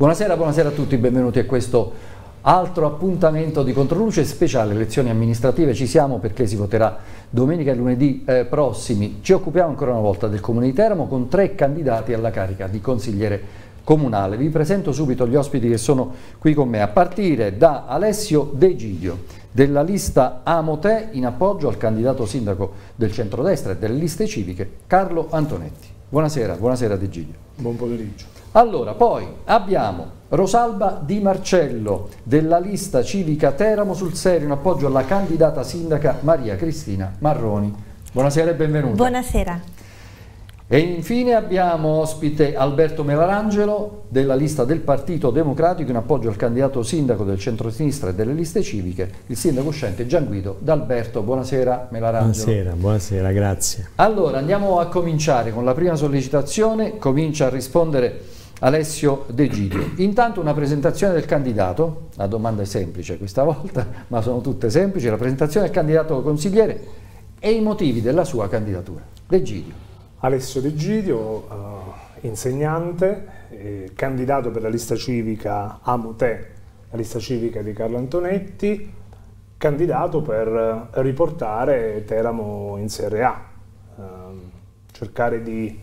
Buonasera, buonasera a tutti, benvenuti a questo altro appuntamento di Controluce speciale, elezioni amministrative, ci siamo perché si voterà domenica e lunedì eh, prossimi. Ci occupiamo ancora una volta del Comune di Teramo con tre candidati alla carica di consigliere comunale. Vi presento subito gli ospiti che sono qui con me, a partire da Alessio De Giglio della lista Amote in appoggio al candidato sindaco del centrodestra e delle liste civiche Carlo Antonetti. Buonasera, buonasera De Giglio. Buon pomeriggio. Allora, poi abbiamo Rosalba Di Marcello della lista civica Teramo sul serio in appoggio alla candidata sindaca Maria Cristina Marroni. Buonasera e benvenuta. Buonasera. E infine abbiamo ospite Alberto Melarangelo della lista del Partito Democratico in appoggio al candidato sindaco del centro-sinistra e delle liste civiche, il sindaco uscente Gian Guido D'Alberto. Buonasera Melarangelo. Buonasera, buonasera, grazie. Allora andiamo a cominciare con la prima sollecitazione, comincia a rispondere Alessio De Giglio. Intanto una presentazione del candidato, la domanda è semplice questa volta, ma sono tutte semplici, la presentazione del candidato consigliere e i motivi della sua candidatura. De Giglio. Alessio De Giglio, uh, insegnante, eh, candidato per la lista civica Amo Te, la lista civica di Carlo Antonetti, candidato per eh, riportare Teramo in Serie A, uh, cercare di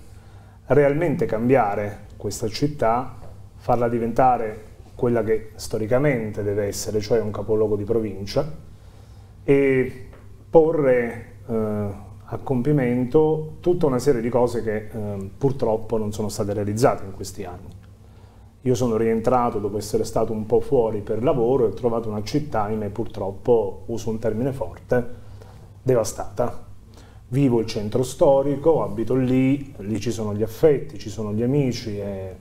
realmente cambiare questa città, farla diventare quella che storicamente deve essere, cioè un capoluogo di provincia, e porre eh, a compimento tutta una serie di cose che eh, purtroppo non sono state realizzate in questi anni. Io sono rientrato dopo essere stato un po' fuori per lavoro e ho trovato una città, ahimè purtroppo uso un termine forte, devastata vivo il centro storico, abito lì, lì ci sono gli affetti, ci sono gli amici e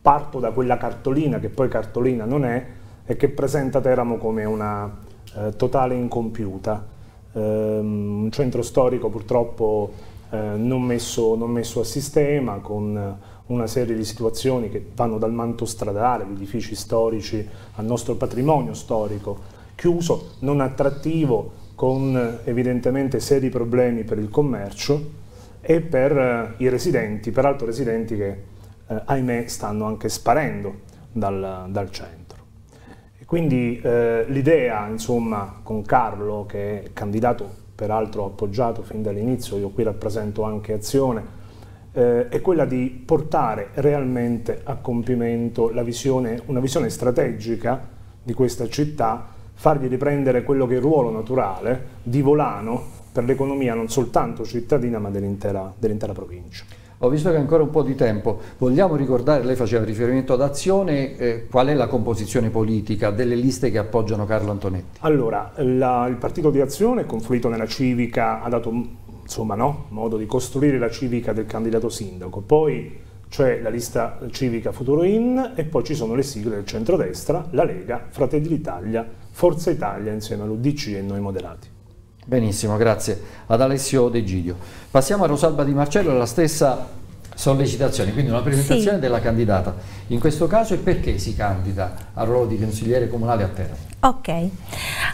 parto da quella cartolina che poi cartolina non è e che presenta Teramo come una eh, totale incompiuta. Um, un centro storico purtroppo eh, non, messo, non, messo, a sistema, con una serie di situazioni che vanno dal manto stradale, agli edifici storici, al nostro patrimonio storico chiuso, non attrattivo, con evidentemente seri problemi per il commercio e per eh, i residenti, peraltro residenti che eh, ahimè stanno anche sparendo dal, dal centro. E quindi eh, l'idea insomma con Carlo che è candidato peraltro appoggiato fin dall'inizio, io qui rappresento anche Azione, eh, è quella di portare realmente a compimento visione, una visione strategica di questa città fargli riprendere quello che è il ruolo naturale di volano per l'economia non soltanto cittadina ma dell'intera dell provincia. Ho visto che ancora un po' di tempo. Vogliamo ricordare, lei faceva riferimento ad Azione, eh, qual è la composizione politica delle liste che appoggiano Carlo Antonetti? Allora, la, il partito di Azione, confluito nella civica, ha dato insomma, no, modo di costruire la civica del candidato sindaco. Poi c'è la lista civica Futuro In e poi ci sono le sigle del centrodestra, la Lega, Fratelli d'Italia Forza Italia insieme all'UDC e noi moderati. Benissimo, grazie ad Alessio De Gidio. Passiamo a Rosalba Di Marcello, la stessa sollecitazione, quindi una presentazione sì. della candidata. In questo caso e perché si candida al ruolo di consigliere comunale a terra? Ok,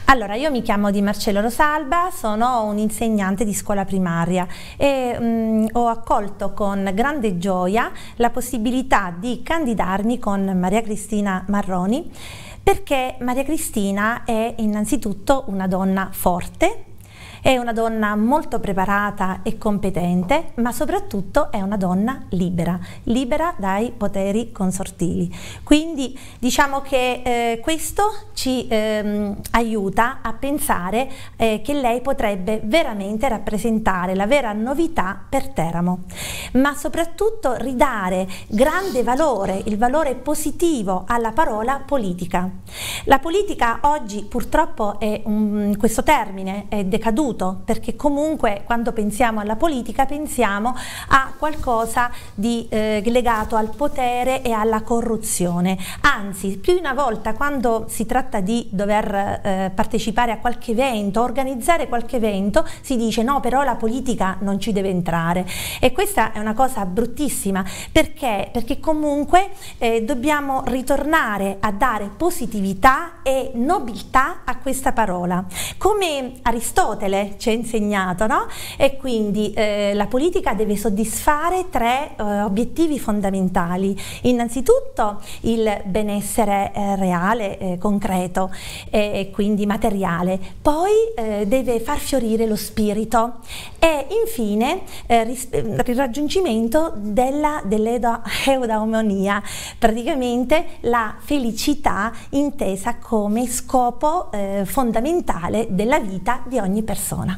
allora io mi chiamo Di Marcello Rosalba, sono un'insegnante di scuola primaria e mh, mm, ho accolto con grande gioia la possibilità di candidarmi con Maria Cristina Marroni perché Maria Cristina è innanzitutto una donna forte, è una donna molto preparata e competente, ma soprattutto è una donna libera, libera dai poteri consortili. Quindi diciamo che eh, questo ci ehm, aiuta a pensare eh, che lei potrebbe veramente rappresentare la vera novità per Teramo, ma soprattutto ridare grande valore, il valore positivo alla parola politica. La politica oggi purtroppo è un, questo termine è decaduto vissuto, perché comunque quando pensiamo alla politica pensiamo a qualcosa di eh, legato al potere e alla corruzione. Anzi, più di una volta quando si tratta di dover eh, partecipare a qualche evento, organizzare qualche evento, si dice no, però la politica non ci deve entrare. E questa è una cosa bruttissima, perché? Perché comunque eh, dobbiamo ritornare a dare positività e nobiltà a questa parola. Come Aristotele ci ha insegnato, no? E quindi eh, la politica deve soddisfare tre eh, obiettivi fondamentali. Innanzitutto il benessere eh, reale, eh, concreto eh, e quindi materiale, poi eh, deve far fiorire lo spirito e infine eh, ris- eh, il raggiungimento della, dell'eudaimonia, praticamente la felicità intesa come scopo eh, fondamentale della vita di ogni persona.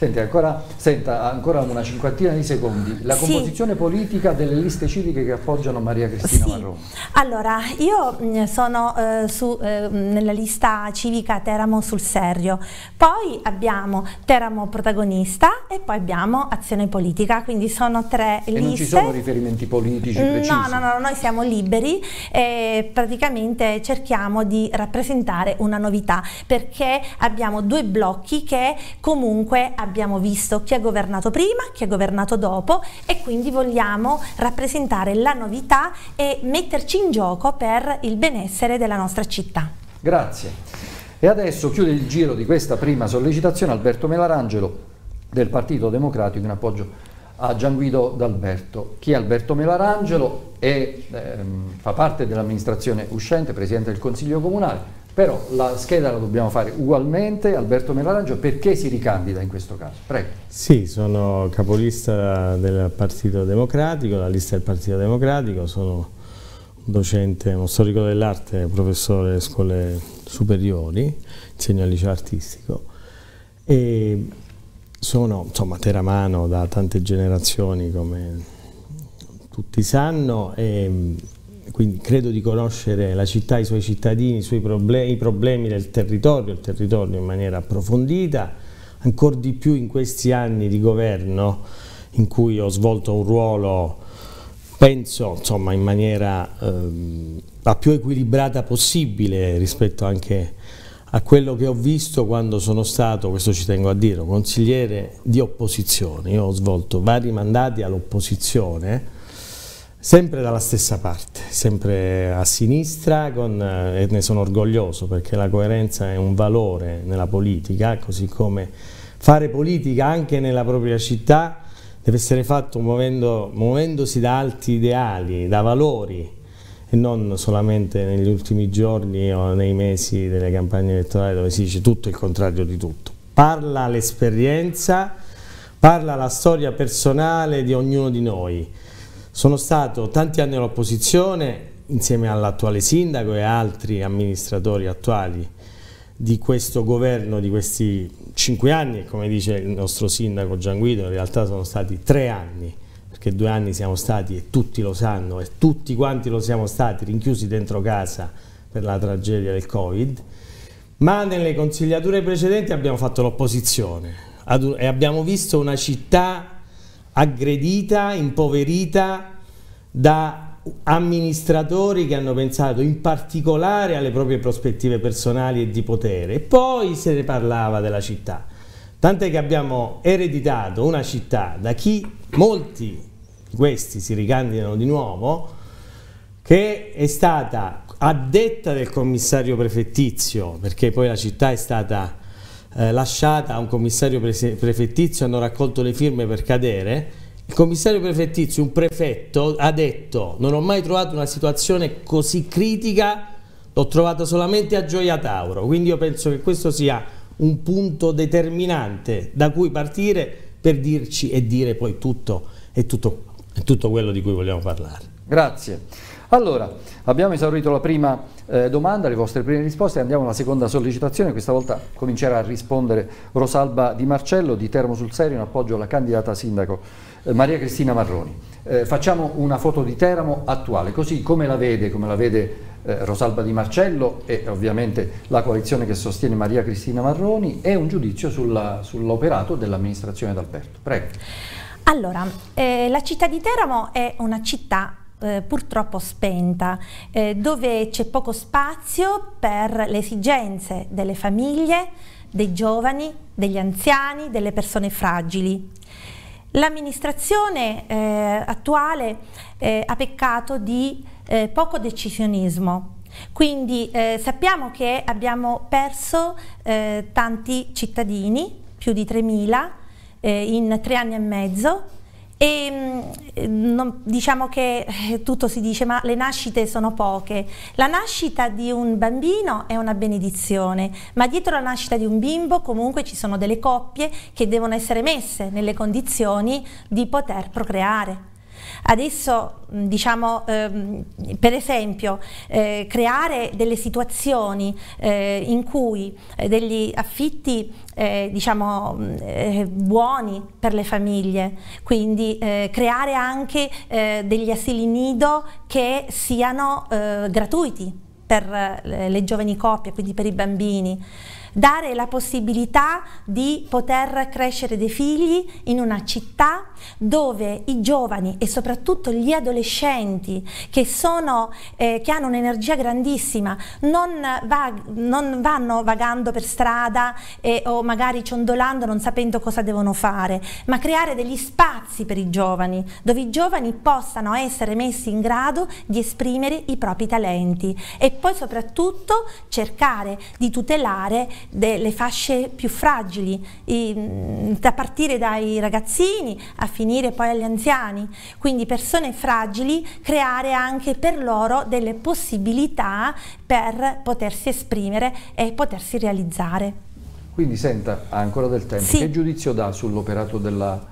Senti, ancora, senta, ancora una cinquantina di secondi. La composizione sì. politica delle liste civiche che appoggiano Maria Cristina sì. Marrone. Allora, io mm, sono eh, su, eh, nella lista civica Teramo sul Serio, poi abbiamo Teramo protagonista e poi abbiamo Azione Politica, quindi sono tre e liste. non ci sono riferimenti politici mm, precisi? No, no, no, noi siamo liberi e praticamente cerchiamo di rappresentare una novità perché abbiamo due blocchi che comunque abbiamo abbiamo visto chi ha governato prima, chi ha governato dopo e quindi vogliamo rappresentare la novità e metterci in gioco per il benessere della nostra città. Grazie. E adesso chiude il giro di questa prima sollecitazione Alberto Melarangelo del Partito Democratico in appoggio a Gian Guido D'Alberto. Chi è Alberto Melarangelo? È, ehm, fa parte dell'amministrazione uscente, presidente del Consiglio Comunale, però la scheda la dobbiamo fare ugualmente, Alberto Melarangio, perché si ricandida in questo caso? Prego. Sì, sono capolista del Partito Democratico, la lista del Partito Democratico, sono docente, uno storico dell'arte, professore delle scuole superiori, insegno al liceo artistico e sono insomma teramano da tante generazioni come tutti sanno e quindi credo di conoscere la città, i suoi cittadini, i suoi problemi, i problemi del territorio, il territorio in maniera approfondita, ancora di più in questi anni di governo in cui ho svolto un ruolo, penso, insomma, in maniera eh, la più equilibrata possibile rispetto anche a quello che ho visto quando sono stato, questo ci tengo a dire, consigliere di opposizione. Io ho svolto vari mandati all'opposizione, Sempre dalla stessa parte, sempre a sinistra con, eh, e ne sono orgoglioso perché la coerenza è un valore nella politica, così come fare politica anche nella propria città deve essere fatto muovendo, muovendosi da alti ideali, da valori e non solamente negli ultimi giorni o nei mesi delle campagne elettorali dove si dice tutto il contrario di tutto. Parla l'esperienza, parla la storia personale di ognuno di noi sono stato tanti anni all'opposizione insieme all'attuale sindaco e altri amministratori attuali di questo governo di questi cinque anni e come dice il nostro sindaco Gian Guido in realtà sono stati tre anni perché due anni siamo stati e tutti lo sanno e tutti quanti lo siamo stati rinchiusi dentro casa per la tragedia del Covid ma nelle consigliature precedenti abbiamo fatto l'opposizione e abbiamo visto una città aggredita, impoverita da amministratori che hanno pensato in particolare alle proprie prospettive personali e di potere. poi se ne parlava della città. Tant'è che abbiamo ereditato una città da chi molti di questi si ricandidano di nuovo, che è stata addetta del commissario prefettizio, perché poi la città è stata eh, lasciata a un commissario prefettizio, hanno raccolto le firme per cadere. Il commissario prefettizio, un prefetto, ha detto non ho mai trovato una situazione così critica, l'ho trovata solamente a Gioia Tauro, quindi io penso che questo sia un punto determinante da cui partire per dirci e dire poi tutto, e tutto, tutto quello di cui vogliamo parlare. Grazie. Allora, abbiamo esaurito la prima eh, domanda, le vostre prime risposte. Andiamo alla seconda sollecitazione, questa volta comincerà a rispondere Rosalba Di Marcello di Termo sul Serio in appoggio alla candidata sindaco eh, Maria Cristina Marroni. Eh, facciamo una foto di Teramo attuale, così come la vede, come la vede eh, Rosalba Di Marcello e ovviamente la coalizione che sostiene Maria Cristina Marroni e un giudizio sull'operato sull dell'amministrazione d'Alberto. Prego. Allora, eh, la città di Teramo è una città eh, purtroppo spenta, eh, dove c'è poco spazio per le esigenze delle famiglie, dei giovani, degli anziani, delle persone fragili. L'amministrazione eh, attuale eh, ha peccato di eh, poco decisionismo, quindi eh, sappiamo che abbiamo perso tanti cittadini, più di 3.000, in tre anni e mezzo, e mm, non, diciamo che eh, tutto si dice, ma le nascite sono poche. La nascita di un bambino è una benedizione, ma dietro la nascita di un bimbo comunque ci sono delle coppie che devono essere messe nelle condizioni di poter procreare. Adesso diciamo ehm, per esempio eh, creare delle situazioni eh, in cui eh, degli affitti eh, diciamo eh, buoni per le famiglie, quindi eh, creare anche degli asili nido che siano gratuiti per le giovani coppie, quindi per i bambini dare la possibilità di poter crescere dei figli in una città dove i giovani e soprattutto gli adolescenti che, sono, eh, che hanno un'energia grandissima non, va, non, vanno vagando per strada eh, o magari ciondolando non sapendo cosa devono fare, ma creare degli spazi per i giovani dove i giovani possano essere messi in grado di esprimere i propri talenti e poi soprattutto cercare di tutelare delle fasce più fragili, mm, da partire dai ragazzini a finire poi agli anziani. Quindi persone fragili, creare anche per loro delle possibilità per potersi esprimere e potersi realizzare. Quindi senta, ha ancora del tempo, sì. che giudizio dà sull'operato della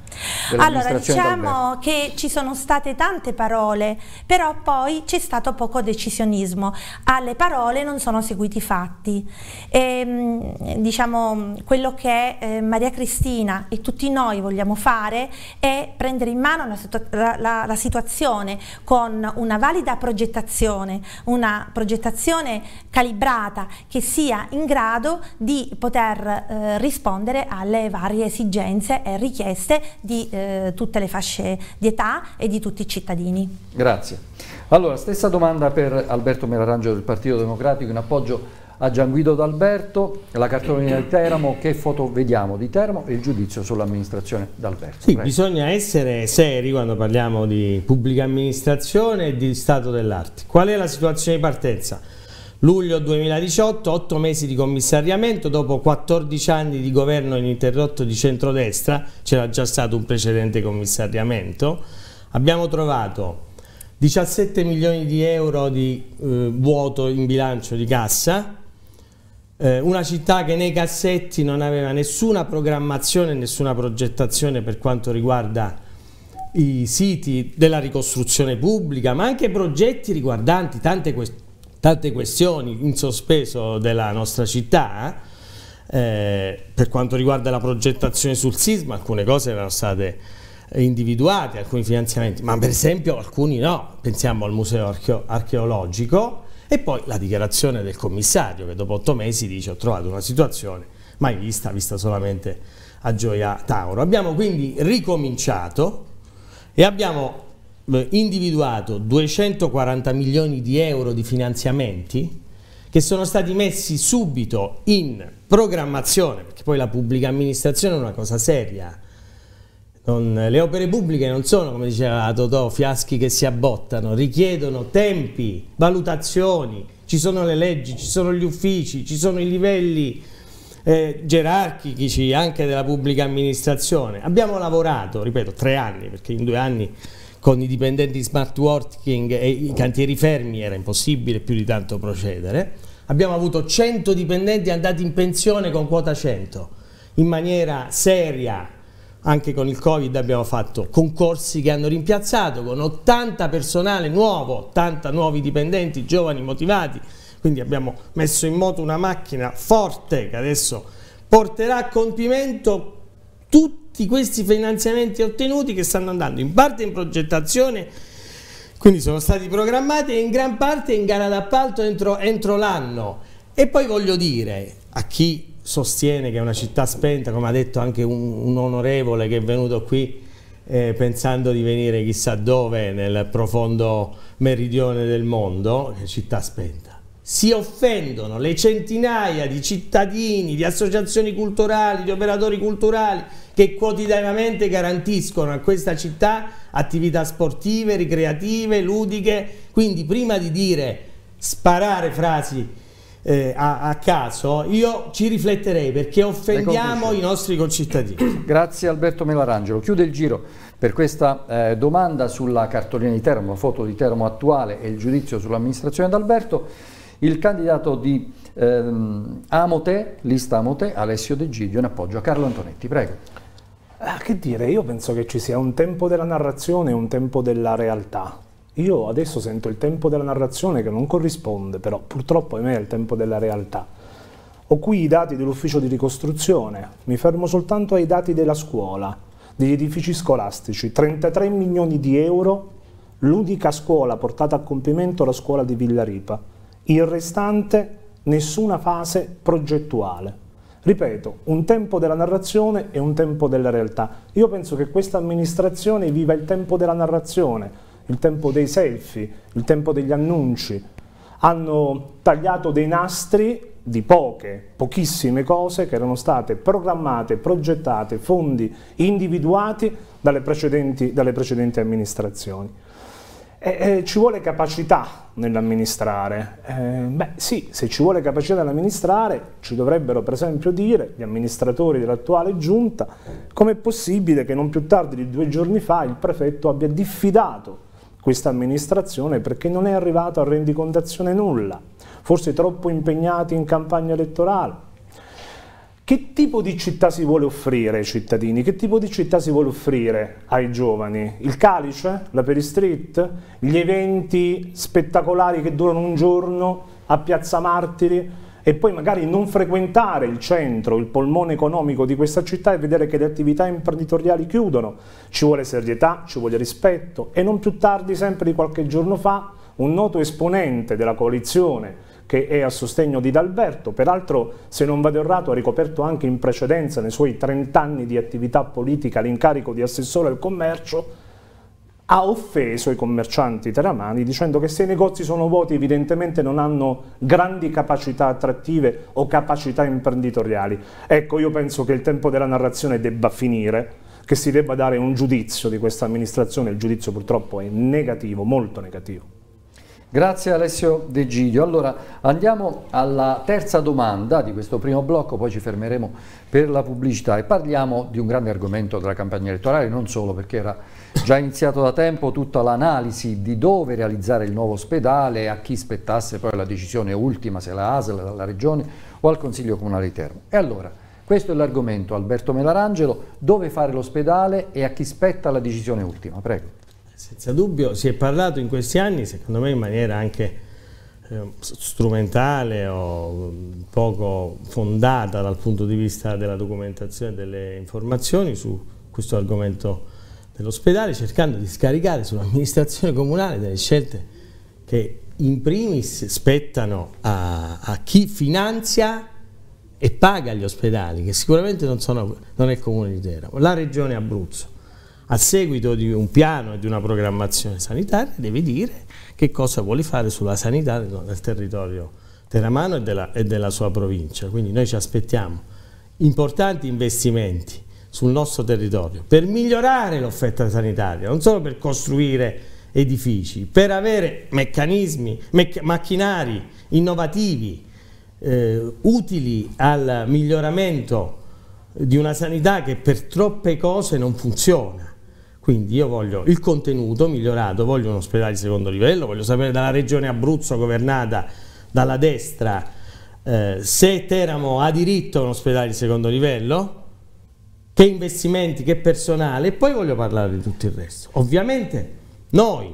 allora diciamo che ci sono state tante parole, però poi c'è stato poco decisionismo. Alle parole non sono seguiti i fatti. E, ehm, diciamo quello che eh, Maria Cristina e tutti noi vogliamo fare è prendere in mano la, la, la situazione con una valida progettazione, una progettazione calibrata che sia in grado di poter eh, rispondere alle varie esigenze e richieste di eh, tutte le fasce di età e di tutti i cittadini. Grazie. Allora, stessa domanda per Alberto Merarangio del Partito Democratico in appoggio a Gian Guido D'Alberto, la cartolina di Teramo, che foto vediamo di Teramo e il giudizio sull'amministrazione d'Alberto. Sì, Prego. bisogna essere seri quando parliamo di pubblica amministrazione e di stato dell'arte. Qual è la situazione di partenza? Luglio 2018, 8 mesi di commissariamento, dopo 14 anni di governo ininterrotto di centrodestra, c'era già stato un precedente commissariamento, abbiamo trovato 17 milioni di euro di eh, vuoto in bilancio di cassa, eh, una città che nei cassetti non aveva nessuna programmazione, nessuna progettazione per quanto riguarda i siti della ricostruzione pubblica, ma anche progetti riguardanti tante questioni tante questioni in sospeso della nostra città, eh, per quanto riguarda la progettazione sul sisma, alcune cose erano state individuate, alcuni finanziamenti, ma per esempio alcuni no, pensiamo al museo archeo archeologico e poi la dichiarazione del commissario che dopo otto mesi dice ho trovato una situazione mai vista, vista solamente a Gioia Tauro. Abbiamo quindi ricominciato e abbiamo eh, individuato 240 milioni di euro di finanziamenti che sono stati messi subito in programmazione, perché poi la pubblica amministrazione è una cosa seria. Non, le opere pubbliche non sono, come diceva Totò, fiaschi che si abbottano, richiedono tempi, valutazioni, ci sono le leggi, ci sono gli uffici, ci sono i livelli eh, gerarchici anche della pubblica amministrazione. Abbiamo lavorato, ripeto, tre anni, perché in due anni con i dipendenti smart working e i cantieri fermi era impossibile più di tanto procedere. Abbiamo avuto 100 dipendenti andati in pensione con quota 100 in maniera seria, anche con il Covid abbiamo fatto concorsi che hanno rimpiazzato con 80 personale nuovo, 80 nuovi dipendenti, giovani, motivati, quindi abbiamo messo in moto una macchina forte che adesso porterà a compimento tutti tutti questi finanziamenti ottenuti che stanno andando in parte in progettazione, quindi sono stati programmati e in gran parte in gara d'appalto entro, entro l'anno. E poi voglio dire a chi sostiene che è una città spenta, come ha detto anche un, un onorevole che è venuto qui eh, pensando di venire chissà dove nel profondo meridione del mondo, che città spenta si offendono le centinaia di cittadini, di associazioni culturali, di operatori culturali che quotidianamente garantiscono a questa città attività sportive, ricreative, ludiche. Quindi prima di dire sparare frasi eh, a, a, caso, io ci rifletterei perché offendiamo i nostri concittadini. Grazie Alberto Melarangelo. Chiude il giro per questa eh, domanda sulla cartolina di Termo, foto di Termo attuale e il giudizio sull'amministrazione d'Alberto. Il candidato di ehm, Amote, lista Amote, Alessio De Giglio, in appoggio a Carlo Antonetti. Prego. Ah, che dire, io penso che ci sia un tempo della narrazione e un tempo della realtà. Io adesso sento il tempo della narrazione che non corrisponde, però purtroppo ahimè è il tempo della realtà. Ho qui i dati dell'ufficio di ricostruzione, mi fermo soltanto ai dati della scuola, degli edifici scolastici, 33 milioni di euro, l'unica scuola portata a compimento la scuola di Villaripa, il restante nessuna fase progettuale. Ripeto, un tempo della narrazione e un tempo della realtà. Io penso che questa amministrazione viva il tempo della narrazione, il tempo dei selfie, il tempo degli annunci. Hanno tagliato dei nastri di poche, pochissime cose che erano state programmate, progettate, fondi individuati dalle precedenti, dalle precedenti amministrazioni. Eh, eh, ci vuole capacità nell'amministrare. Eh, beh sì, se ci vuole capacità nell'amministrare ci dovrebbero per esempio dire gli amministratori dell'attuale giunta come è possibile che non più tardi di due giorni fa il prefetto abbia diffidato questa amministrazione perché non è arrivato a rendicontazione nulla, forse troppo impegnati in campagna elettorale, che tipo di città si vuole offrire ai cittadini? Che tipo di città si vuole offrire ai giovani? Il calice? La peristreet? Gli eventi spettacolari che durano un giorno a Piazza Martiri? E poi magari non frequentare il centro, il polmone economico di questa città e vedere che le attività imprenditoriali chiudono. Ci vuole serietà, ci vuole rispetto. E non più tardi, sempre di qualche giorno fa, un noto esponente della coalizione che è a sostegno di D'Alberto, peraltro se non vado errato ha ricoperto anche in precedenza nei suoi 30 anni di attività politica l'incarico di assessore al commercio, ha offeso i commercianti teramani dicendo che se i negozi sono vuoti evidentemente non hanno grandi capacità attrattive o capacità imprenditoriali. Ecco, io penso che il tempo della narrazione debba finire, che si debba dare un giudizio di questa amministrazione, il giudizio purtroppo è negativo, molto negativo. Grazie Alessio De Giglio. Allora andiamo alla terza domanda di questo primo blocco, poi ci fermeremo per la pubblicità e parliamo di un grande argomento della campagna elettorale, non solo perché era già iniziato da tempo tutta l'analisi di dove realizzare il nuovo ospedale, a chi spettasse poi la decisione ultima, se la ASL, la Regione o al Consiglio Comunale di Termo. E allora, questo è l'argomento, Alberto Melarangelo, dove fare l'ospedale e a chi spetta la decisione ultima, prego senza dubbio si è parlato in questi anni, secondo me in maniera anche eh, strumentale o poco fondata dal punto di vista della documentazione delle informazioni su questo argomento dell'ospedale, cercando di scaricare sull'amministrazione comunale delle scelte che in primis spettano a, a, chi finanzia e paga gli ospedali, che sicuramente non, sono, non è il comune terra la regione Abruzzo a seguito di un piano e di una programmazione sanitaria deve dire che cosa vuole fare sulla sanità del territorio teramano e della, e della sua provincia. Quindi noi ci aspettiamo importanti investimenti sul nostro territorio per migliorare l'offerta sanitaria, non solo per costruire edifici, per avere meccanismi, mecc macchinari innovativi, eh, utili al miglioramento di una sanità che per troppe cose non funziona. Quindi io voglio il contenuto migliorato, voglio un ospedale di secondo livello, voglio sapere dalla regione Abruzzo governata dalla destra eh, se Teramo ha diritto a un ospedale di secondo livello, che investimenti, che personale, e poi voglio parlare di tutto il resto. Ovviamente noi,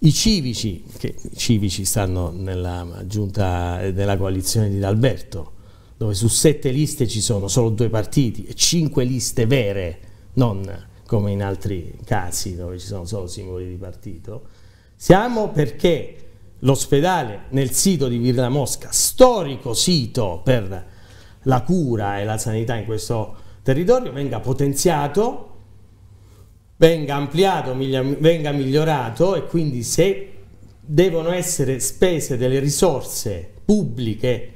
i civici, che i civici stanno nella giunta della coalizione di D'Alberto, dove su sette liste ci sono solo due partiti e cinque liste vere, non come in altri casi dove ci sono solo simboli di partito, siamo perché l'ospedale nel sito di Villa Mosca, storico sito per la cura e la sanità in questo territorio, venga potenziato, venga ampliato, venga migliorato e quindi se devono essere spese delle risorse pubbliche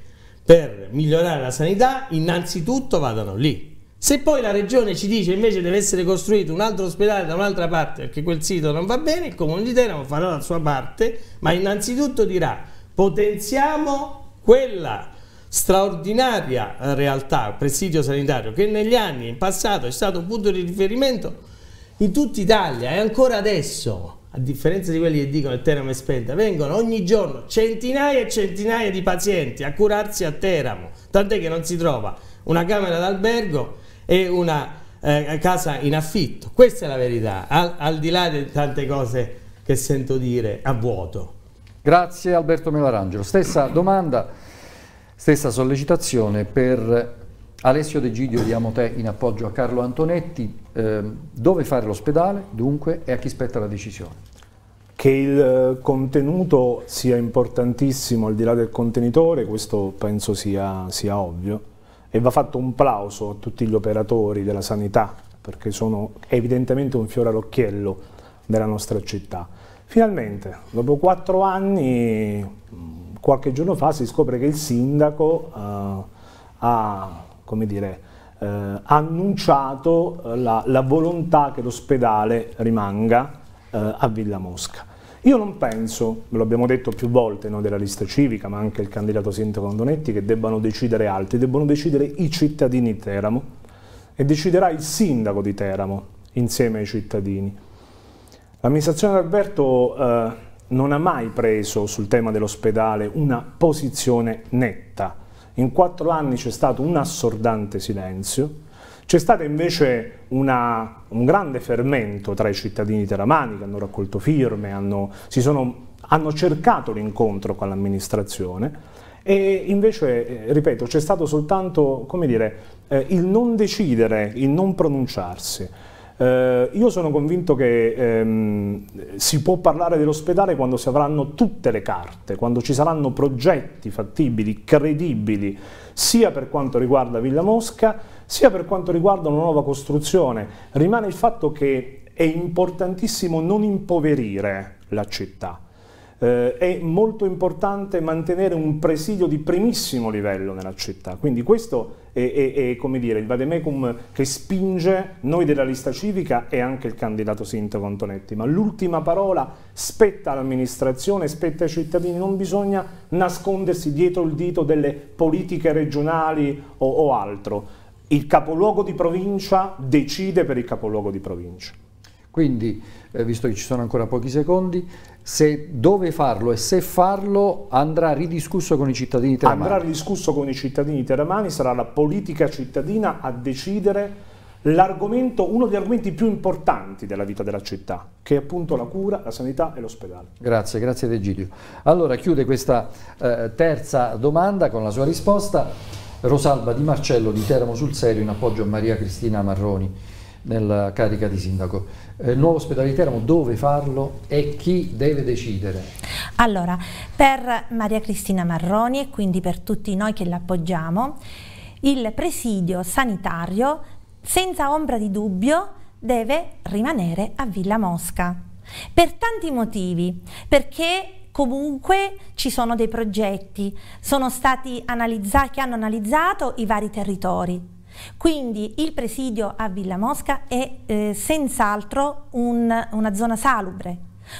per migliorare la sanità, innanzitutto vadano lì se poi la regione ci dice invece deve essere costruito un altro ospedale da un'altra parte perché quel sito non va bene, il comune di Teramo farà la sua parte, ma innanzitutto dirà potenziamo quella straordinaria eh, realtà, presidio sanitario, che negli anni in passato è stato un punto di riferimento in tutta Italia e ancora adesso, a differenza di quelli che dicono che Teramo è spenta, vengono ogni giorno centinaia e centinaia di pazienti a curarsi a Teramo, tant'è che non si trova una camera d'albergo e una eh, casa in affitto. Questa è la verità, al, al di là di tante cose che sento dire a vuoto. Grazie Alberto Melarangelo. Stessa domanda, stessa sollecitazione per Alessio De Gidio di Amotè in appoggio a Carlo Antonetti. Eh, dove fare l'ospedale, dunque, e a chi spetta la decisione? Che il eh, contenuto sia importantissimo al di là del contenitore, questo penso sia, sia ovvio e va fatto un plauso a tutti gli operatori della sanità perché sono evidentemente un fiore all'occhiello della nostra città. Finalmente, dopo quattro anni, mm, qualche giorno fa si scopre che il sindaco eh, ha, dire, eh, annunciato la, la, volontà che l'ospedale rimanga eh, a Villa Mosca. Io non penso, lo abbiamo detto più volte noi della lista civica, ma anche il candidato sindaco Condonetti, che debbano decidere altri, debbano decidere i cittadini di Teramo e deciderà il sindaco di Teramo insieme ai cittadini. L'amministrazione d'Alberto eh, non ha mai preso sul tema dell'ospedale una posizione netta. In quattro anni c'è stato un assordante silenzio, c'è stato invece una, un grande fermento tra i cittadini teramani che hanno raccolto firme, hanno, sono, hanno cercato l'incontro con l'amministrazione e invece, eh, ripeto, c'è stato soltanto dire, eh, il non decidere, il non pronunciarsi. Eh, io sono convinto che ehm, si può parlare dell'ospedale quando si avranno tutte le carte, quando ci saranno progetti fattibili, credibili, sia per quanto riguarda Villa Mosca, sia per quanto riguarda una nuova costruzione. Rimane il fatto che è importantissimo non impoverire la città eh, è molto importante mantenere un presidio di primissimo livello nella città, quindi questo è, è, è come dire, il vademecum che spinge noi della lista civica e anche il candidato sindaco Antonetti, ma l'ultima parola spetta all'amministrazione, spetta ai cittadini, non bisogna nascondersi dietro il dito delle politiche regionali o, o altro. Il capoluogo di provincia decide per il capoluogo di provincia. Quindi, eh, visto che ci sono ancora pochi secondi, se dove farlo e se farlo andrà ridiscusso con i cittadini teramani. Andrà ridiscusso con i cittadini teramani, sarà la politica cittadina a decidere uno degli argomenti più importanti della vita della città, che è appunto la cura, la sanità e l'ospedale. Grazie, grazie De Allora chiude questa eh, terza domanda con la sua risposta. Rosalba Di Marcello di Teramo sul Serio in appoggio a Maria Cristina Marroni nella carica di sindaco eh, nuovo ospedale di Teramo, dove farlo e chi deve decidere? Allora, per Maria Cristina Marroni e quindi per tutti noi che l'appoggiamo, il presidio sanitario, senza ombra di dubbio, deve rimanere a Villa Mosca. Per tanti motivi, perché comunque ci sono dei progetti, sono stati analizzati, che hanno analizzato i vari territori, quindi il presidio a Villa Mosca è eh, senz'altro un, una zona salubre,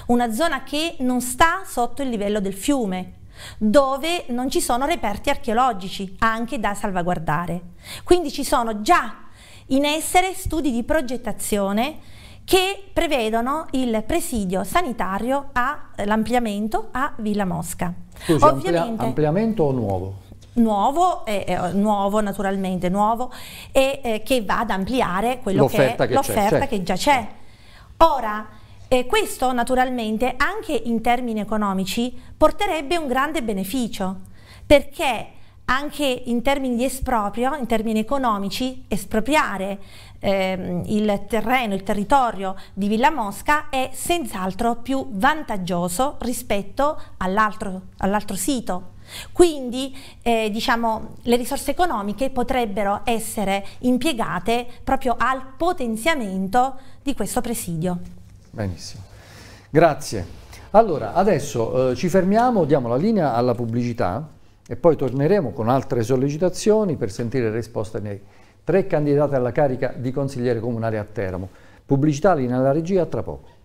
una zona che non sta sotto il livello del fiume, dove non ci sono reperti archeologici anche da salvaguardare. Quindi ci sono già in essere studi di progettazione che prevedono il presidio sanitario eh, l'ampliamento a Villa Mosca. Scusi, amplia, ampliamento o nuovo? nuovo, eh, nuovo naturalmente, nuovo, e eh, che va ad ampliare quello che è l'offerta certo. che già c'è. Ora, eh, questo naturalmente anche in termini economici porterebbe un grande beneficio, perché anche in termini di esproprio, in termini economici, espropriare eh, il terreno, il territorio di Villa Mosca è senz'altro più vantaggioso rispetto all'altro all sito. Quindi eh, diciamo, le risorse economiche potrebbero essere impiegate proprio al potenziamento di questo presidio. Benissimo, grazie. Allora, adesso eh, ci fermiamo, diamo la linea alla pubblicità e poi torneremo con altre sollecitazioni per sentire le risposte dei tre candidati alla carica di consigliere comunale a Teramo. Pubblicità, linea alla regia, tra poco.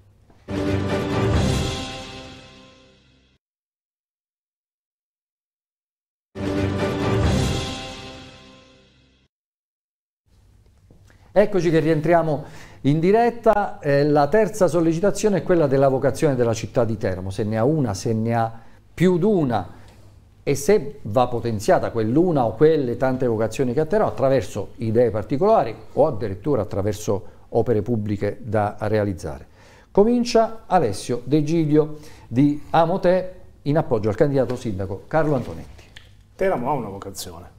Eccoci che rientriamo in diretta, eh, la terza sollecitazione è quella della vocazione della città di Teramo, se ne ha una, se ne ha più d'una e se va potenziata quell'una o quelle tante vocazioni che ha Teramo attraverso idee particolari o addirittura attraverso opere pubbliche da realizzare. Comincia Alessio De Giglio di Amo Te in appoggio al candidato sindaco Carlo Antonetti. Teramo ha una vocazione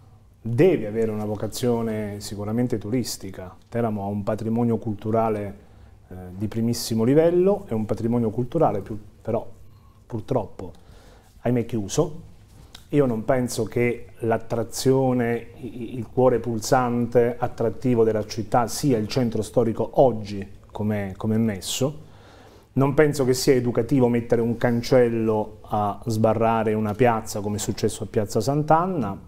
deve avere una vocazione sicuramente turistica. Teramo ha un patrimonio culturale eh, di primissimo livello, è un patrimonio culturale più, però purtroppo ahimè chiuso. Io non penso che l'attrazione, il cuore pulsante attrattivo della città sia il centro storico oggi come è, è messo. Non penso che sia educativo mettere un cancello a sbarrare una piazza come è successo a Piazza Sant'Anna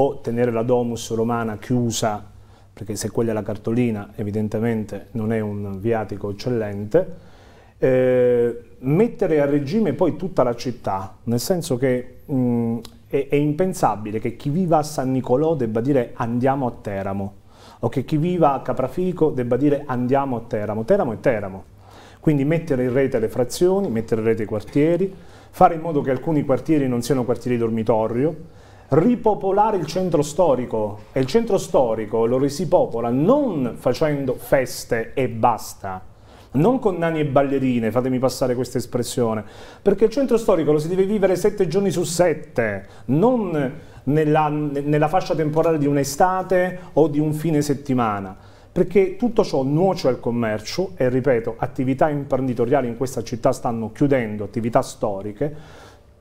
o tenere la domus romana chiusa, perché se quella è la cartolina evidentemente non è un viatico eccellente, eh, mettere a regime poi tutta la città, nel senso che mh, mm, è, è, impensabile che chi viva a San Nicolò debba dire andiamo a Teramo, o che chi viva a Caprafico debba dire andiamo a Teramo, Teramo è Teramo. Quindi mettere in rete le frazioni, mettere in rete i quartieri, fare in modo che alcuni quartieri non siano quartieri dormitorio, ripopolare il centro storico e il centro storico lo risipopola non facendo feste e basta, non con nani e ballerine, fatemi passare questa espressione, perché il centro storico lo si deve vivere sette giorni su sette, non nella, nella fascia temporale di un'estate o di un fine settimana, perché tutto ciò nuoce al commercio e, ripeto, attività imprenditoriali in questa città stanno chiudendo, attività storiche,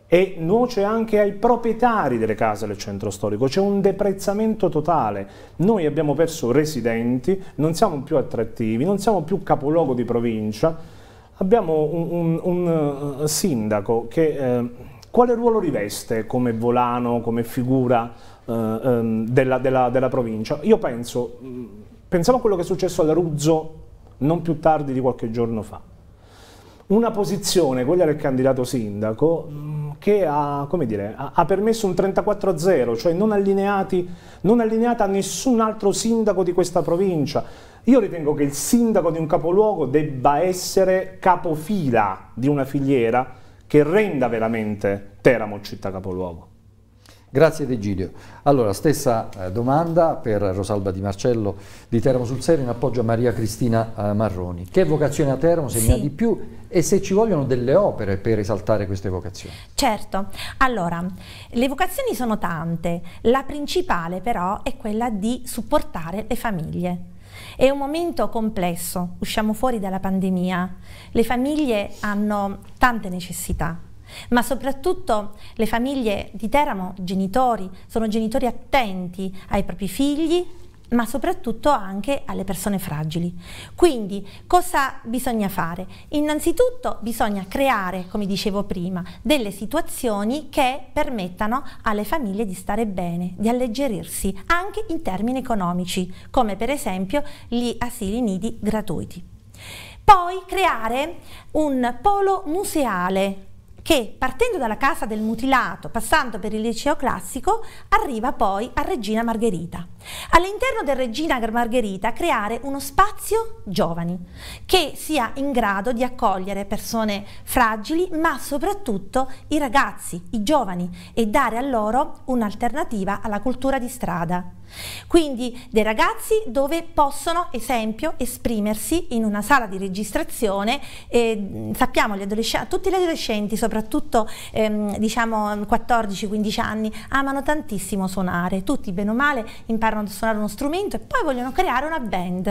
e nuoce anche ai proprietari delle case del centro storico, c'è un deprezzamento totale, noi abbiamo perso residenti, non siamo più attrattivi, non siamo più capoluogo di provincia, abbiamo un, un, un eh, sindaco che eh, quale ruolo riveste come volano, come figura eh, ehm, della, della, della, provincia? Io penso, mm, pensiamo a quello che è successo alla Ruzzo non più tardi di qualche giorno fa una posizione, quella del candidato sindaco, mm, che ha, dire, ha, permesso un 34-0, cioè non, allineati, non allineata a nessun altro sindaco di questa provincia. Io ritengo che il sindaco di un capoluogo debba essere capofila di una filiera che renda veramente Teramo città capoluogo. Grazie De Allora, stessa eh, domanda per Rosalba Di Marcello di Teramo sul Serio in appoggio a Maria Cristina eh, Marroni. Che vocazione a Teramo, segna sì. di più, e se ci vogliono delle opere per esaltare queste vocazioni? Certo. Allora, le vocazioni sono tante. La principale però è quella di supportare le famiglie. È un momento complesso, usciamo fuori dalla pandemia, le famiglie hanno tante necessità, ma soprattutto le famiglie di Teramo, genitori, sono genitori attenti ai propri figli, ma soprattutto anche alle persone fragili. Quindi cosa bisogna fare? Innanzitutto bisogna creare, come dicevo prima, delle situazioni che permettano alle famiglie di stare bene, di alleggerirsi, anche in termini economici, come per esempio gli asili nidi gratuiti. Poi creare un polo museale che partendo dalla casa del mutilato, passando per il liceo classico, arriva poi a Regina Margherita. All'interno del Regina Margherita creare uno spazio giovani che sia in grado di accogliere persone fragili ma soprattutto i ragazzi, i giovani e dare a loro un'alternativa alla cultura di strada. Quindi dei ragazzi dove possono, esempio, esprimersi in una sala di registrazione, E sappiamo tutti gli adolescenti, soprattutto ehm, diciamo 14-15 anni, amano tantissimo suonare, tutti bene o male imparano a suonare uno strumento e poi vogliono creare una band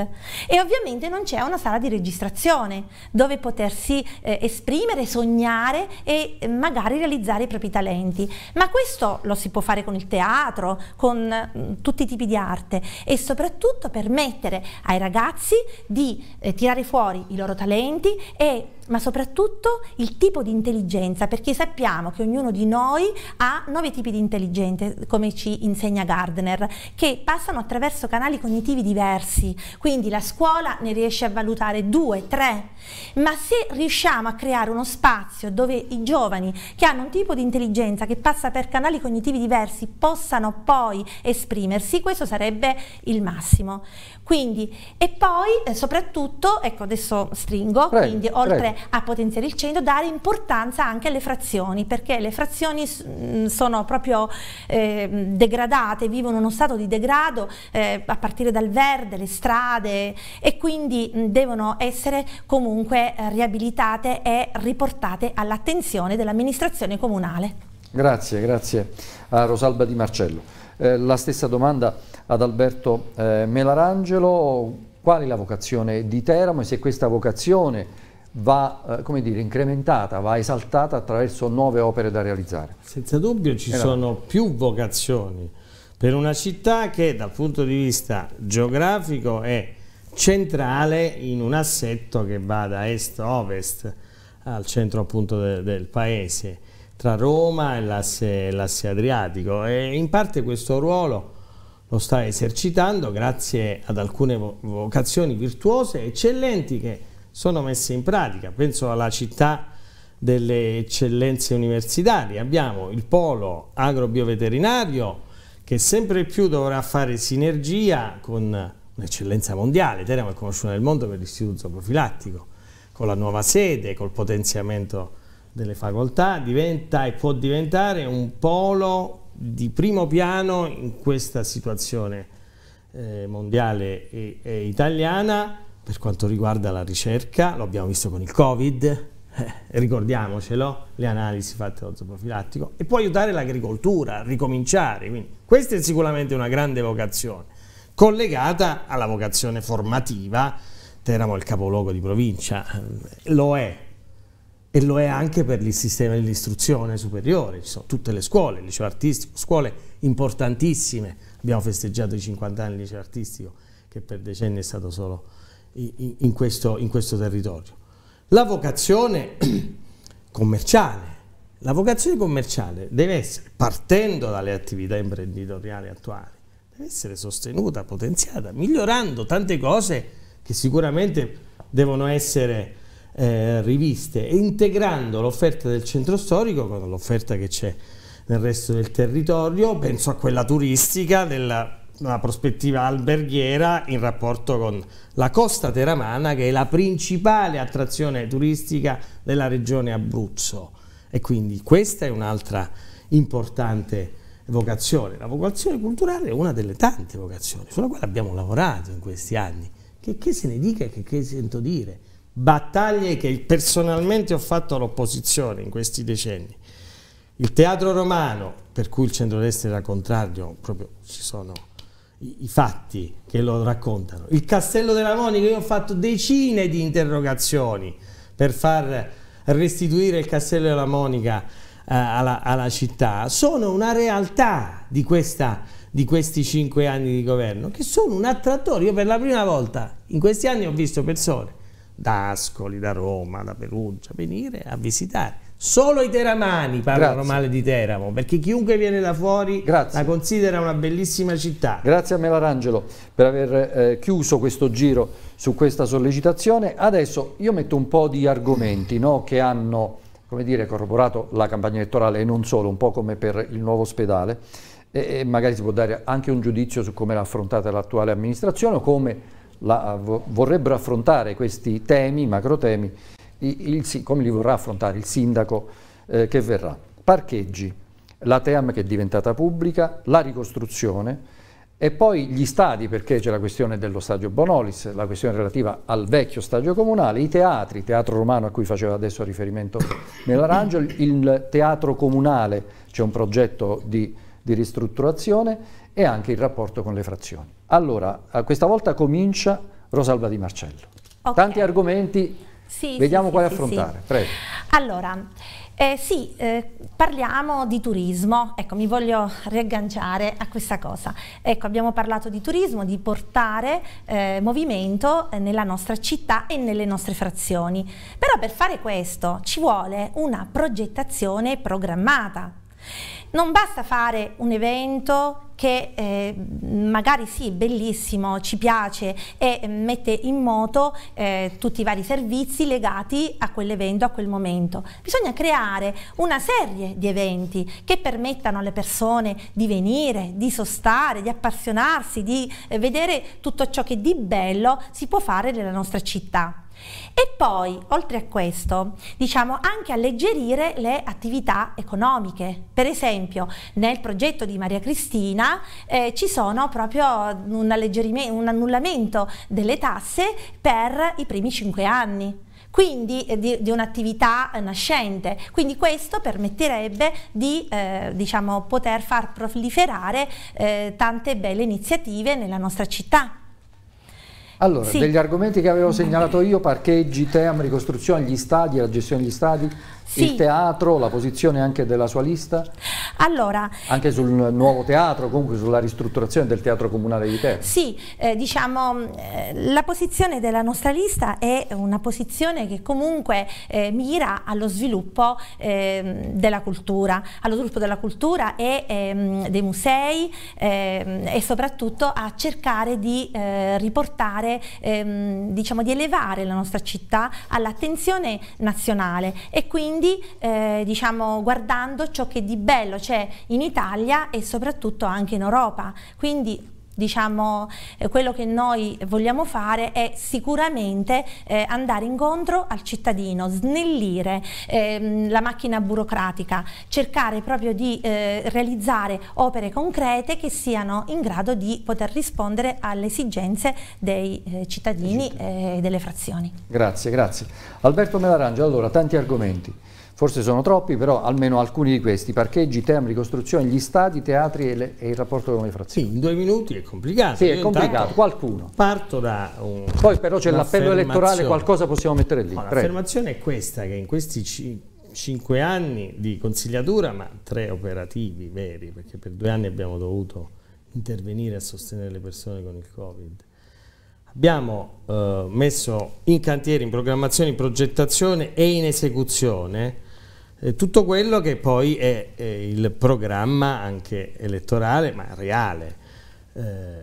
e ovviamente non c'è una sala di registrazione dove potersi eh, esprimere, sognare e eh, magari realizzare i propri talenti, ma questo lo si può fare con il teatro, con tutti i tipi tipi di arte e soprattutto permettere ai ragazzi di eh, tirare fuori i loro talenti e ma soprattutto il tipo di intelligenza, perché sappiamo che ognuno di noi ha nove tipi di intelligenza, come ci insegna Gardner, che passano attraverso canali cognitivi diversi, quindi la scuola ne riesce a valutare due, tre, ma se riusciamo a creare uno spazio dove i giovani che hanno un tipo di intelligenza che passa per canali cognitivi diversi possano poi esprimersi, mesi, questo sarebbe il massimo. Quindi, e poi eh, soprattutto, ecco adesso stringo, prego, quindi oltre prego. a potenziare il centro, dare importanza anche alle frazioni, perché le frazioni mm, sono proprio eh, degradate, vivono uno stato di degrado eh, a partire dal verde, le strade e quindi mh, mm, devono essere comunque eh, riabilitate e riportate all'attenzione dell'amministrazione comunale. Grazie, grazie a Rosalba Di Marcello. Eh, la stessa domanda ad Alberto eh, Melarangelo, qual è la vocazione di Teramo e se questa vocazione va eh, dire, incrementata, va esaltata attraverso nuove opere da realizzare. Senza dubbio ci eh sono più vocazioni per una città che dal punto di vista geografico è centrale in un assetto che va da est a ovest al centro appunto de del paese tra Roma e l'asse adriatico e in parte questo ruolo lo sta esercitando grazie ad alcune vocazioni virtuose eccellenti che sono messe in pratica. Penso alla città delle eccellenze universitarie, abbiamo il polo agrobioveterinario che sempre più dovrà fare sinergia con un'eccellenza mondiale, Teramo è conosciuta nel mondo per l'istituto profilattico, con la nuova sede, col potenziamento delle facoltà, diventa e può diventare un polo di primo piano in questa situazione eh, mondiale e, e, italiana per quanto riguarda la ricerca, lo abbiamo visto con il Covid, eh, ricordiamocelo, le analisi fatte dallo zooprofilattico, e può aiutare l'agricoltura a ricominciare, quindi questa è sicuramente una grande vocazione, collegata alla vocazione formativa, Teramo è il capoluogo di provincia, lo è, e lo è anche per il sistema dell'istruzione superiore, ci sono tutte le scuole, il liceo artistico, scuole importantissime, abbiamo festeggiato i 50 anni del liceo artistico che per decenni è stato solo in, in, questo, in questo territorio. La vocazione commerciale, la vocazione commerciale deve essere, partendo dalle attività imprenditoriali attuali, deve essere sostenuta, potenziata, migliorando tante cose che sicuramente devono essere eh, riviste integrando l'offerta del centro storico con l'offerta che c'è nel resto del territorio, penso a quella turistica della una prospettiva alberghiera in rapporto con la costa teramana che è la principale attrazione turistica della regione Abruzzo e quindi questa è un'altra importante vocazione. La vocazione culturale è una delle tante vocazioni sulla quale abbiamo lavorato in questi anni, che, che se ne dica e che, che sento dire battaglie che personalmente ho fatto all'opposizione in questi decenni. Il teatro romano, per cui il centrodestra era contrario, proprio ci sono i, i fatti che lo raccontano. Il Castello della Monica, io ho fatto decine di interrogazioni per far restituire il Castello della Monica eh, alla, alla, città, sono una realtà di, questa, di questi cinque anni di governo, che sono un attrattore. Io per la prima volta in questi anni ho visto persone da Ascoli, da Roma, da Perugia, venire a visitare. Solo i teramani parlano Grazie. male di Teramo, perché chiunque viene da fuori Grazie. la considera una bellissima città. Grazie a Melarangelo per aver eh, chiuso questo giro su questa sollecitazione. Adesso io metto un po' di argomenti no, che hanno dire, corroborato la campagna elettorale e non solo, un po' come per il nuovo ospedale, e, e magari si può dare anche un giudizio su come l'ha affrontata l'attuale amministrazione o come la, ah, vorrebbero affrontare questi temi, macro temi, il, come li vorrà affrontare il sindaco eh, che verrà. Parcheggi, la TEAM che è diventata pubblica, la ricostruzione e poi gli stadi, perché c'è la questione dello stadio Bonolis, la questione relativa al vecchio stadio comunale, i teatri, il teatro romano a cui faceva adesso riferimento Melarangelo, il teatro comunale, c'è un progetto di, di ristrutturazione e anche il rapporto con le frazioni. Allora, questa volta comincia Rosalba Di Marcello. Okay. Tanti argomenti, sì, vediamo sì, quale sì, affrontare. Prego. Allora, eh, sì, eh, parliamo di turismo, ecco mi voglio riagganciare a questa cosa. Ecco abbiamo parlato di turismo, di portare eh, movimento eh, nella nostra città e nelle nostre frazioni, però per fare questo ci vuole una progettazione programmata non basta fare un evento che eh, magari sì, bellissimo, ci piace e mette in moto eh, tutti i vari servizi legati a quell'evento, a quel momento. Bisogna creare una serie di eventi che permettano alle persone di venire, di sostare, di appassionarsi, di eh, vedere tutto ciò che di bello si può fare nella nostra città. E poi, oltre a questo, diciamo anche alleggerire le attività economiche. Per esempio, nel progetto di Maria Cristina eh, ci sono proprio un, un annullamento delle tasse per i primi cinque anni quindi eh, di, di un'attività nascente. Quindi questo permetterebbe di eh, diciamo, poter far proliferare eh, tante belle iniziative nella nostra città. Allora, sì. degli argomenti che avevo segnalato io, parcheggi, tema, ricostruzione, gli stadi, la gestione degli stadi? Sì. Il teatro, la posizione anche della sua lista? Allora, anche sul eh, nuovo teatro, comunque sulla ristrutturazione del teatro comunale di Terra? Sì, eh, diciamo mm, eh, la posizione della nostra lista è una posizione che comunque eh, mira allo sviluppo ehm, della cultura, allo sviluppo della cultura e ehm, dei musei ehm, e soprattutto a cercare di eh, riportare, ehm, diciamo di elevare la nostra città all'attenzione nazionale e quindi quindi eh, diciamo guardando ciò che di bello c'è in Italia e soprattutto anche in Europa. Quindi diciamo, eh, quello che noi vogliamo fare è sicuramente eh, andare incontro al cittadino, snellire ehm, la macchina burocratica, cercare proprio di eh, realizzare opere concrete che siano in grado di poter rispondere alle esigenze dei eh, cittadini eh, e delle frazioni. Grazie, grazie. Alberto Melarangio, allora, tanti argomenti. Forse sono troppi, però almeno alcuni di questi, parcheggi, TEM, ricostruzione, gli stati, teatri e, le, e, il rapporto con le frazioni. Sì, in due minuti è complicato. Sì, è complicato, qualcuno. Parto da un, Poi però c'è l'appello elettorale, qualcosa possiamo mettere lì. Allora, l'affermazione è questa, che in questi cinque anni di consigliatura, ma tre operativi veri, perché per due anni abbiamo dovuto intervenire a sostenere le persone con il Covid. Abbiamo eh, messo in cantiere, in programmazione, in progettazione e in esecuzione eh, tutto quello che poi è, è, il programma anche elettorale, ma reale. Eh,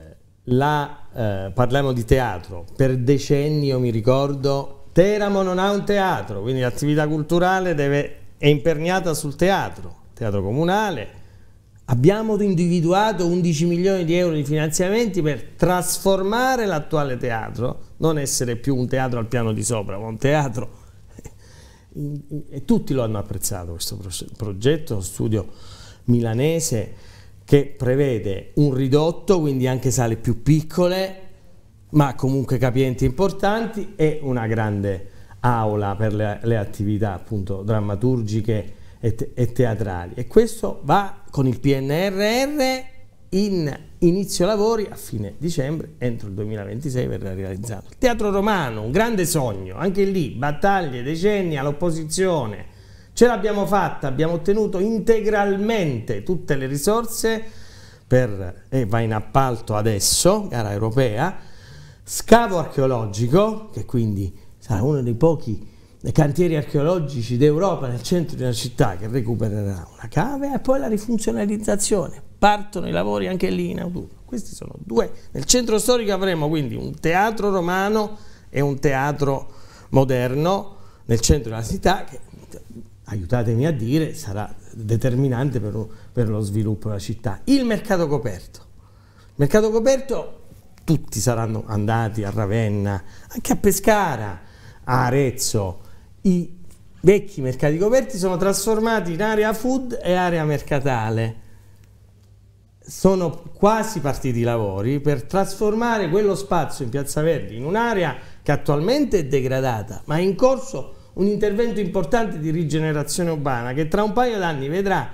la, eh, parliamo di teatro, per decenni io mi ricordo Teramo non ha un teatro, quindi l'attività culturale deve, è imperniata sul teatro, teatro comunale. Abbiamo individuato 11 milioni di euro di finanziamenti per trasformare l'attuale teatro, non essere più un teatro al piano di sopra, ma un teatro e tutti lo hanno apprezzato questo progetto, uno studio milanese che prevede un ridotto, quindi anche sale più piccole, ma comunque capienti importanti e una grande aula per le, le attività appunto drammaturgiche e, te e teatrali. E questo va con il PNRR in inizio lavori a fine dicembre, entro il 2026 verrà realizzato. Il Teatro Romano, un grande sogno, anche lì battaglie, decenni all'opposizione, ce l'abbiamo fatta, abbiamo ottenuto integralmente tutte le risorse per, e va in appalto adesso, gara europea, scavo archeologico, che quindi sarà uno dei pochi cantieri archeologici d'Europa nel centro di una città che recupererà una cave e poi la rifunzionalizzazione. Partono i lavori anche lì in autunno. Questi sono due. Nel centro storico avremo quindi un teatro romano e un teatro moderno nel centro della città che, aiutatemi a dire, sarà determinante per, per lo sviluppo della città. Il mercato coperto. Il mercato coperto tutti saranno andati a Ravenna, anche a Pescara, a Arezzo, i vecchi mercati coperti sono trasformati in area food e area mercatale. Sono quasi partiti i lavori per trasformare quello spazio in Piazza Verdi in un'area che attualmente è degradata, ma è in corso un intervento importante di rigenerazione urbana che tra un paio d'anni vedrà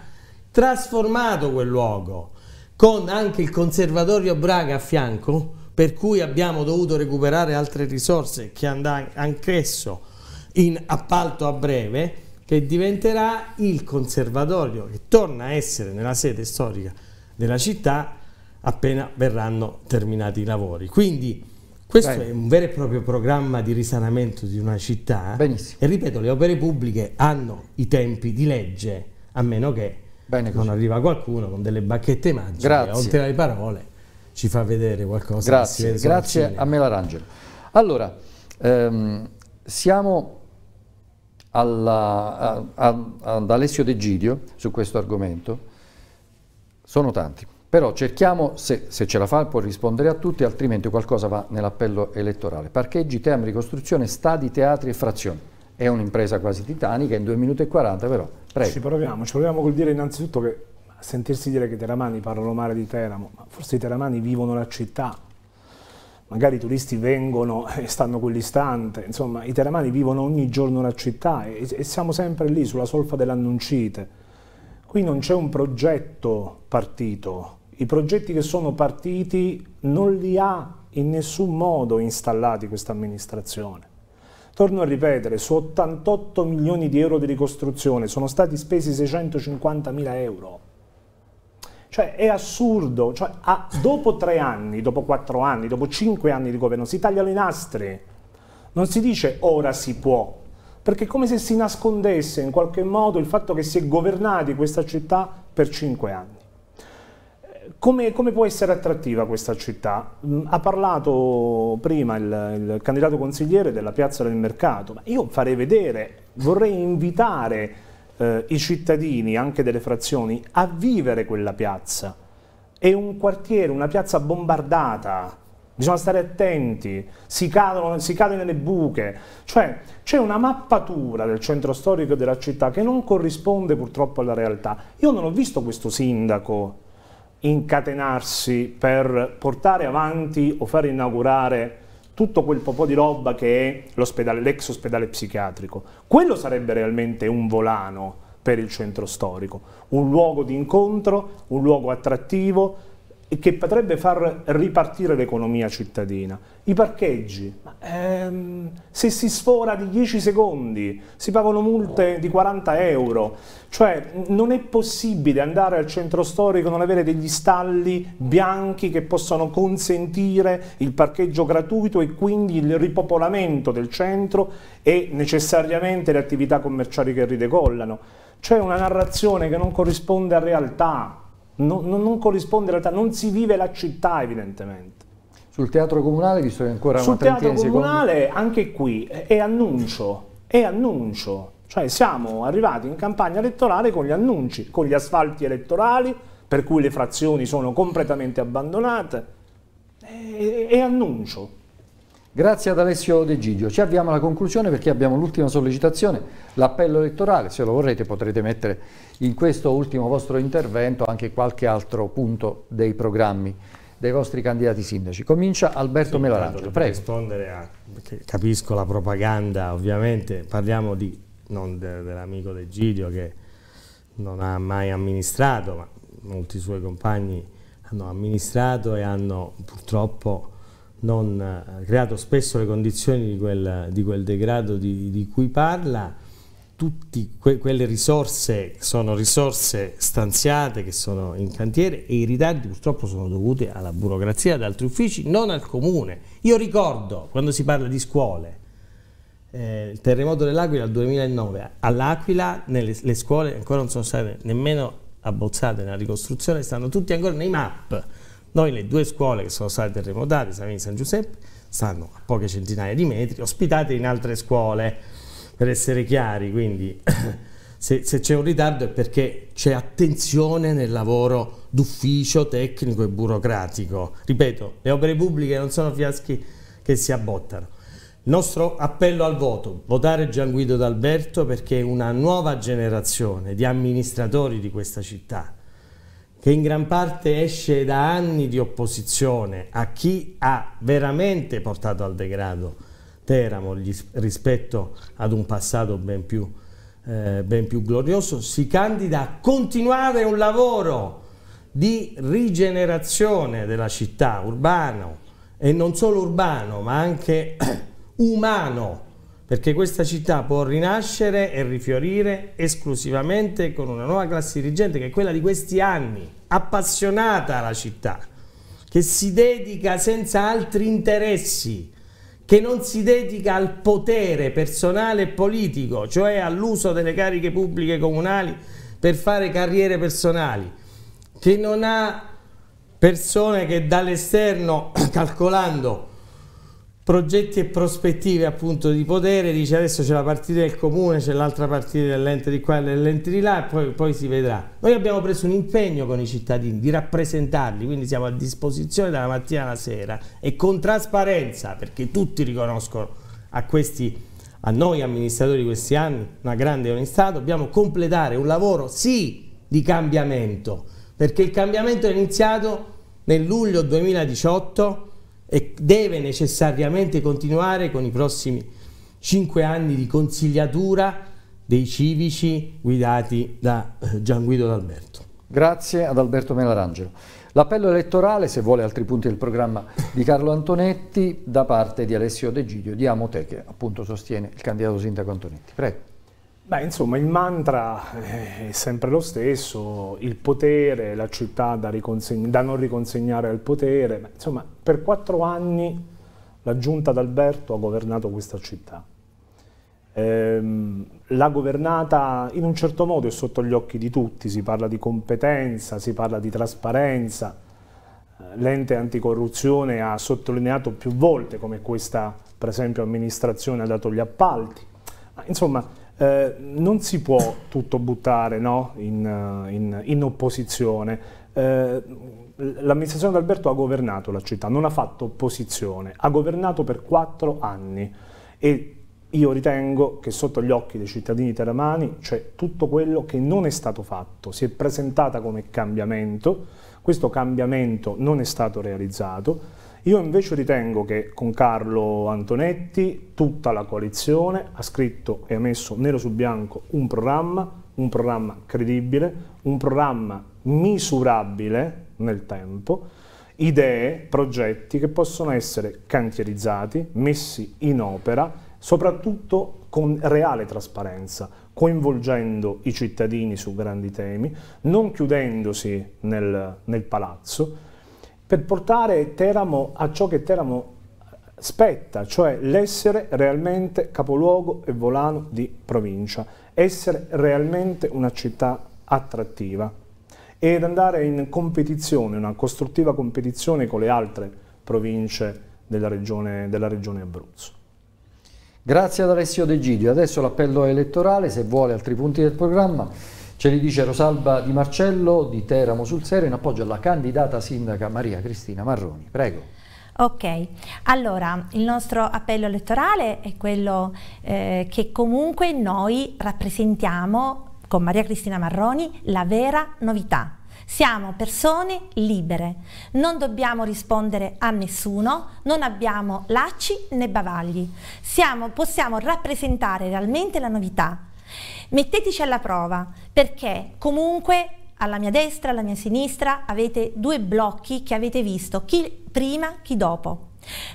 trasformato quel luogo con anche il conservatorio Braga a fianco per cui abbiamo dovuto recuperare altre risorse che andrà anch'esso in appalto a breve che diventerà il conservatorio che torna a essere nella sede storica della città appena verranno terminati i lavori. Quindi questo Bene. è un vero e proprio programma di risanamento di una città Benissimo. e ripeto le opere pubbliche hanno i tempi di legge a meno che Bene, non arriva qualcuno con delle bacchette magiche Grazie. oltre alle parole ci fa vedere qualcosa. Grazie, grazie a Melangelo. Allora, ehm, siamo alla, a, a, ad Alessio De Gidio su questo argomento sono tanti. Però cerchiamo, se, se, ce la fa, può rispondere a tutti, altrimenti qualcosa va nell'appello elettorale. Parcheggi, tema ricostruzione, stadi, teatri e frazioni. È un'impresa quasi titanica, in 2 minuti e 40 però. Prego. Ci proviamo, ci proviamo col dire innanzitutto che sentirsi dire che i teramani parlano male di Teramo, ma forse i teramani vivono la città, magari i turisti vengono e stanno quell'istante, insomma i teramani vivono ogni giorno la città e, e siamo sempre lì sulla solfa dell'annuncite. Qui non c'è un progetto partito, i progetti che sono partiti non li ha in nessun modo installati questa amministrazione. Torno a ripetere, su 88 milioni di euro di ricostruzione sono stati spesi 650 mila euro. Cioè è assurdo, cioè, a, dopo tre anni, dopo quattro anni, dopo cinque anni di governo si tagliano i nastri, non si dice ora si può, perché è come se si nascondesse in qualche modo il fatto che si è governati questa città per cinque anni. Come, come, può essere attrattiva questa città? Mm, ha parlato prima il, il candidato consigliere della piazza del mercato, ma io farei vedere, vorrei invitare eh, i cittadini, anche delle frazioni, a vivere quella piazza. È un quartiere, una piazza bombardata, bisogna stare attenti, si, cadono, si cade nelle buche, cioè c'è una mappatura del centro storico della città che non corrisponde purtroppo alla realtà. Io non ho visto questo sindaco incatenarsi per portare avanti o far inaugurare tutto quel po' di roba che è l'ex ospedale psichiatrico. Quello sarebbe realmente un volano per il centro storico, un luogo di incontro, un luogo attrattivo, e che potrebbe far ripartire l'economia cittadina. I parcheggi, ehm, se si sfora di 10 secondi si pagano multe di 40 euro, cioè non è possibile andare al centro storico e non avere degli stalli bianchi che possano consentire il parcheggio gratuito e quindi il ripopolamento del centro e necessariamente le attività commerciali che ridecollano. C'è una narrazione che non corrisponde a realtà, non, non corrisponde in realtà, non si vive la città evidentemente. Sul teatro comunale, visto che ancora Sul teatro comunale, secondi... anche qui, è annuncio, è annuncio. Cioè siamo arrivati in campagna elettorale con gli annunci, con gli asfalti elettorali, per cui le frazioni sono completamente abbandonate. È, è annuncio. Grazie ad Alessio De Gigio. Ci avviamo alla conclusione perché abbiamo l'ultima sollecitazione, l'appello elettorale. Se lo vorrete potrete mettere in questo ultimo vostro intervento anche qualche altro punto dei programmi dei vostri candidati sindaci. Comincia Alberto sì, Melarangelo. Prego. rispondere a, capisco la propaganda, ovviamente parliamo di, non de, dell'amico De Gidio che non ha mai amministrato, ma molti suoi compagni hanno amministrato e hanno purtroppo non, ha eh, creato spesso le condizioni di quel, di quel degrado di, di, cui parla, tutte que, quelle risorse sono risorse stanziate che sono in cantiere e i ritardi purtroppo sono dovuti alla burocrazia, ad altri uffici, non al comune. Io ricordo quando si parla di scuole, eh, il terremoto dell'Aquila del 2009, all'Aquila nelle, le scuole ancora non sono state nemmeno abbozzate nella ricostruzione, stanno tutti ancora nei MAP noi le due scuole che sono state terremotate, Savini e San Giuseppe, stanno a poche centinaia di metri, ospitate in altre scuole, per essere chiari, quindi se, se c'è un ritardo è perché c'è attenzione nel lavoro d'ufficio tecnico e burocratico. Ripeto, le opere pubbliche non sono fiaschi che si abbottano. Il nostro appello al voto, votare Gian Guido D'Alberto perché una nuova generazione di amministratori di questa città che in gran parte esce da anni di opposizione a chi ha veramente portato al degrado Teramo rispetto ad un passato ben più, eh, ben più glorioso, si candida a continuare un lavoro di rigenerazione della città urbano e non solo urbano ma anche umano perché questa città può rinascere e rifiorire esclusivamente con una nuova classe dirigente che è quella di questi anni, appassionata alla città, che si dedica senza altri interessi, che non si dedica al potere personale e politico, cioè all'uso delle cariche pubbliche comunali per fare carriere personali, che non ha persone che dall'esterno, calcolando progetti e prospettive appunto di potere, dice adesso c'è la partita del comune, c'è l'altra partita dell'ente di qua e dell'ente di là e poi, poi, si vedrà. Noi abbiamo preso un impegno con i cittadini di rappresentarli, quindi siamo a disposizione dalla mattina alla sera e con trasparenza perché tutti riconoscono a, questi, a noi amministratori di questi anni una grande onestà, dobbiamo completare un lavoro sì di cambiamento perché il cambiamento è iniziato nel luglio 2018 e deve necessariamente continuare con i prossimi cinque anni di consigliatura dei civici guidati da eh, Gian Guido D'Alberto. Grazie ad Alberto Melarangelo. L'appello elettorale, se vuole altri punti del programma di Carlo Antonetti, da parte di Alessio De Giglio di che appunto sostiene il candidato sindaco Antonetti. Prego. Beh, insomma, il mantra eh, è sempre lo stesso, il potere, la città da, da non riconsegnare al potere. Beh, insomma, per quattro anni la giunta d'Alberto ha governato questa città. Ehm, l'ha governata in un certo modo e sotto gli occhi di tutti, si parla di competenza, si parla di trasparenza. Eh, l'ente anticorruzione ha sottolineato più volte come questa, per esempio, amministrazione ha dato gli appalti. Ma, insomma, eh, non si può tutto buttare no? in, eh, in, in, opposizione. Eh, L'amministrazione d'Alberto ha governato la città, non ha fatto opposizione, ha governato per quattro anni e io ritengo che sotto gli occhi dei cittadini teramani c'è tutto quello che non è stato fatto, si è presentata come cambiamento, questo cambiamento non è stato realizzato, io invece ritengo che con Carlo Antonetti tutta la coalizione ha scritto e ha messo nero su bianco un programma, un programma credibile, un programma misurabile nel tempo, idee, progetti che possono essere cantierizzati, messi in opera, soprattutto con reale trasparenza, coinvolgendo i cittadini su grandi temi, non chiudendosi nel, nel palazzo, per portare Teramo a ciò che Teramo spetta, cioè l'essere realmente capoluogo e volano di provincia, essere realmente una città attrattiva ed andare in competizione, una costruttiva competizione con le altre province della regione, della regione Abruzzo. Grazie ad Alessio De Gidio. Adesso l'appello elettorale, se vuole altri punti del programma. Ce li dice Rosalba Di Marcello di Teramo sul Serio in appoggio alla candidata sindaca Maria Cristina Marroni. Prego. Ok, allora il nostro appello elettorale è quello eh, che comunque noi rappresentiamo con Maria Cristina Marroni la vera novità. Siamo persone libere, non dobbiamo rispondere a nessuno, non abbiamo lacci né bavagli. Siamo, possiamo rappresentare realmente la novità Metteteci alla prova perché comunque alla mia destra, alla mia sinistra avete due blocchi che avete visto, chi prima, chi dopo.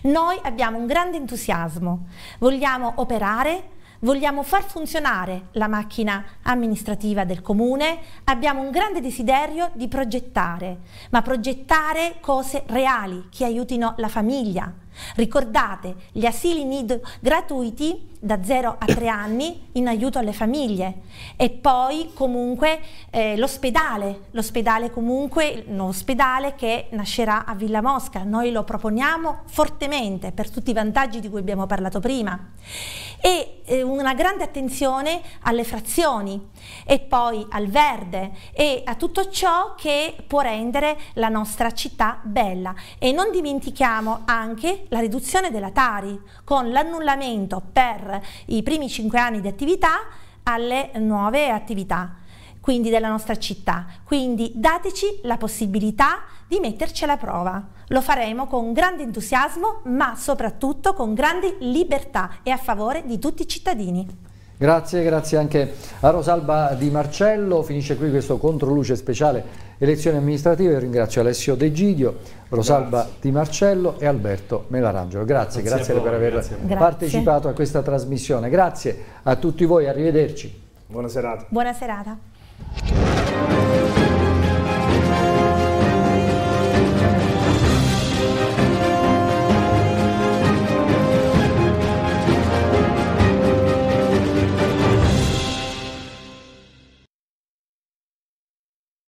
Noi abbiamo un grande entusiasmo, vogliamo operare, vogliamo far funzionare la macchina amministrativa del comune, abbiamo un grande desiderio di progettare, ma progettare cose reali che aiutino la famiglia, Ricordate gli asili nido gratuiti da 0 a 3 anni in aiuto alle famiglie e poi comunque eh, l'ospedale, l'ospedale comunque, un ospedale che nascerà a Villa Mosca, noi lo proponiamo fortemente per tutti i vantaggi di cui abbiamo parlato prima e eh, una grande attenzione alle frazioni, e poi al verde e a tutto ciò che può rendere la nostra città bella. E non dimentichiamo anche la riduzione della Tari con l'annullamento per i primi cinque anni di attività alle nuove attività quindi della nostra città. Quindi dateci la possibilità di metterci alla prova. Lo faremo con grande entusiasmo, ma soprattutto con grande libertà e a favore di tutti i cittadini. Grazie, grazie anche a Rosalba Di Marcello. Finisce qui questo controluce speciale elezioni amministrative. Ringrazio Alessio De Gidio, Rosalba grazie. Di Marcello e Alberto Melarangelo. Grazie, grazie, grazie voi, per aver grazie. partecipato a questa trasmissione. Grazie a tutti voi, arrivederci. Buona serata. Buona serata.